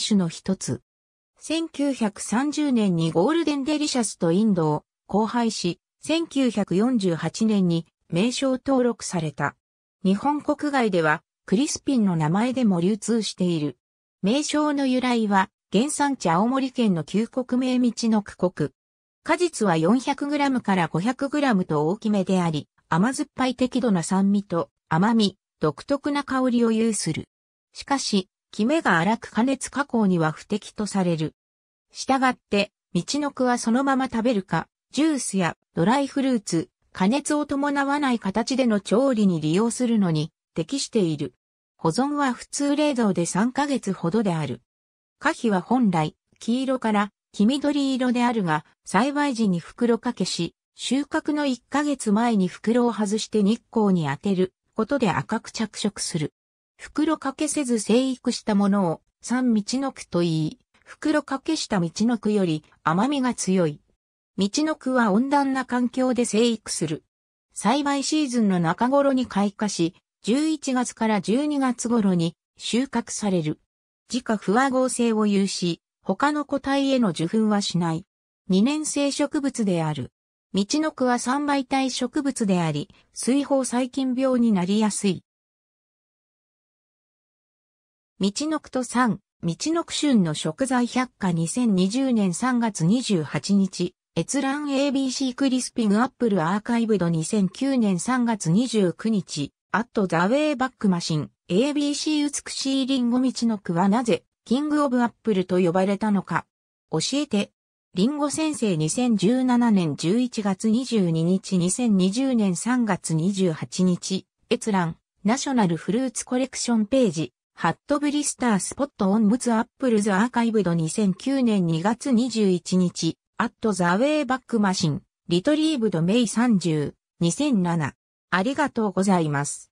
種の一つ。1930年にゴールデンデリシャスとインドを交配し、1948年に名称登録された。日本国外ではクリスピンの名前でも流通している。名称の由来は原産地青森県の旧国名道の区国。果実は 400g から 500g と大きめであり、甘酸っぱい適度な酸味と甘み、独特な香りを有する。しかし、キメが荒く加熱加工には不適とされる。したがって、道のくはそのまま食べるか、ジュースやドライフルーツ、加熱を伴わない形での調理に利用するのに適している。保存は普通冷蔵で3ヶ月ほどである。花皮は本来、黄色から黄緑色であるが、栽培時に袋かけし、収穫の1ヶ月前に袋を外して日光に当てることで赤く着色する。袋掛けせず生育したものを三道の句と言い、袋掛けした道の句より甘みが強い。道の句は温暖な環境で生育する。栽培シーズンの中頃に開花し、11月から12月頃に収穫される。自家不和合成を有し、他の個体への受粉はしない。二年生植物である。道の区は三媒体植物であり、水泡細菌病になりやすい。道のくとさん、道のく旬の食材百科2020年3月28日、閲覧 ABC クリスピングアップルアーカイブド2009年3月29日、アットザウェイバックマシン、ABC 美しいリンゴ道のくはなぜ、キングオブアップルと呼ばれたのか。教えて。リンゴ先生2017年11月22日2020年3月28日、閲覧、ナショナルフルーツコレクションページ。ハットブリスタースポットオンムツアップルズアーカイブド2009年2月21日、アットザウェイバックマシン、リトリーブドメイ30、2007。ありがとうございます。